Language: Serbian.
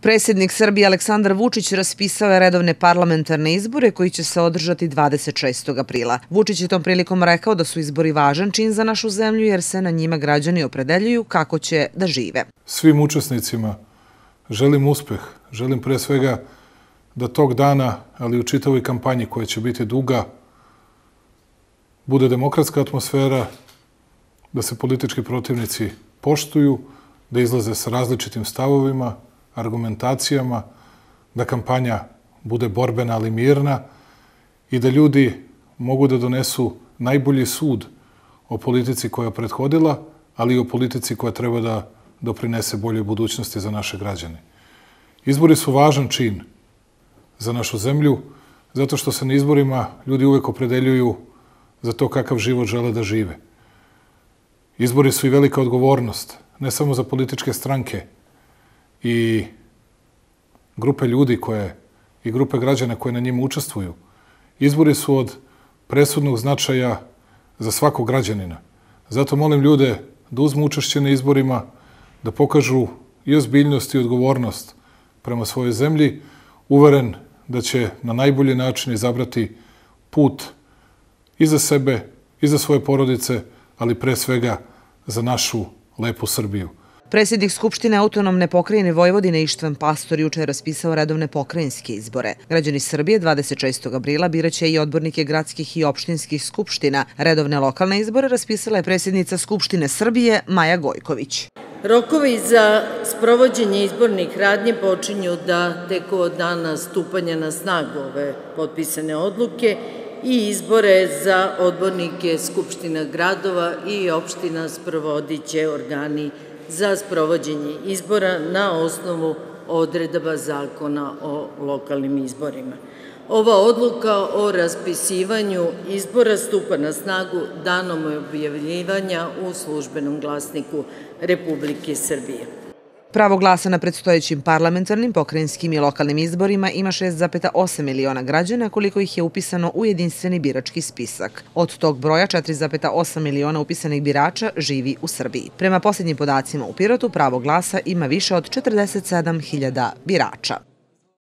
Predsjednik Srbije Aleksandar Vučić raspisao je redovne parlamentarne izbore koji će se održati 26. aprila. Vučić je tom prilikom rekao da su izbori važan čin za našu zemlju jer se na njima građani opredeljuju kako će da žive. Svim učesnicima želim uspeh, želim pre svega da tog dana, ali u čitavoj kampanji koja će biti duga, bude demokratska atmosfera, da se politički protivnici poštuju, da izlaze sa različitim stavovima, argumentacijama, da kampanja bude borbena, ali mirna i da ljudi mogu da donesu najbolji sud o politici koja je prethodila, ali i o politici koja treba da doprinese boljoj budućnosti za naše građane. Izbori su važan čin za našu zemlju, zato što se na izborima ljudi uvek opredeljuju za to kakav život žele da žive. Izbori su i velika odgovornost, ne samo za političke stranke, i grupe ljudi koje i grupe građana koje na njima učestvuju. Izbori su od presudnog značaja za svakog građanina. Zato molim ljude da uzmu učešće na izborima, da pokažu i ozbiljnost i odgovornost prema svojoj zemlji, uveren da će na najbolji način izabrati put i za sebe, i za svoje porodice, ali pre svega za našu lepu Srbiju. Predsjednik Skupštine autonomne pokrajine Vojvodine Ištvan Pastor juče je raspisao redovne pokrajinske izbore. Građani Srbije 26. aprila biraće i odbornike gradskih i opštinskih skupština. Redovne lokalne izbore raspisala je predsjednica Skupštine Srbije Maja Gojković. Rokovi za sprovođenje izbornih radnje počinju da teko od dana stupanja na snagu ove potpisane odluke i izbore za odbornike Skupština gradova i opština sprovodiće organi za sprovođenje izbora na osnovu odredaba Zakona o lokalnim izborima. Ova odluka o raspisivanju izbora stupa na snagu danom objavljivanja u službenom glasniku Republike Srbije. Pravo glasa na predstojećim parlamentarnim, pokrajinskim i lokalnim izborima ima 6,8 miliona građana, koliko ih je upisano u jedinstveni birački spisak. Od tog broja 4,8 miliona upisanih birača živi u Srbiji. Prema posljednjim podacima u Pirotu, pravo glasa ima više od 47.000 birača.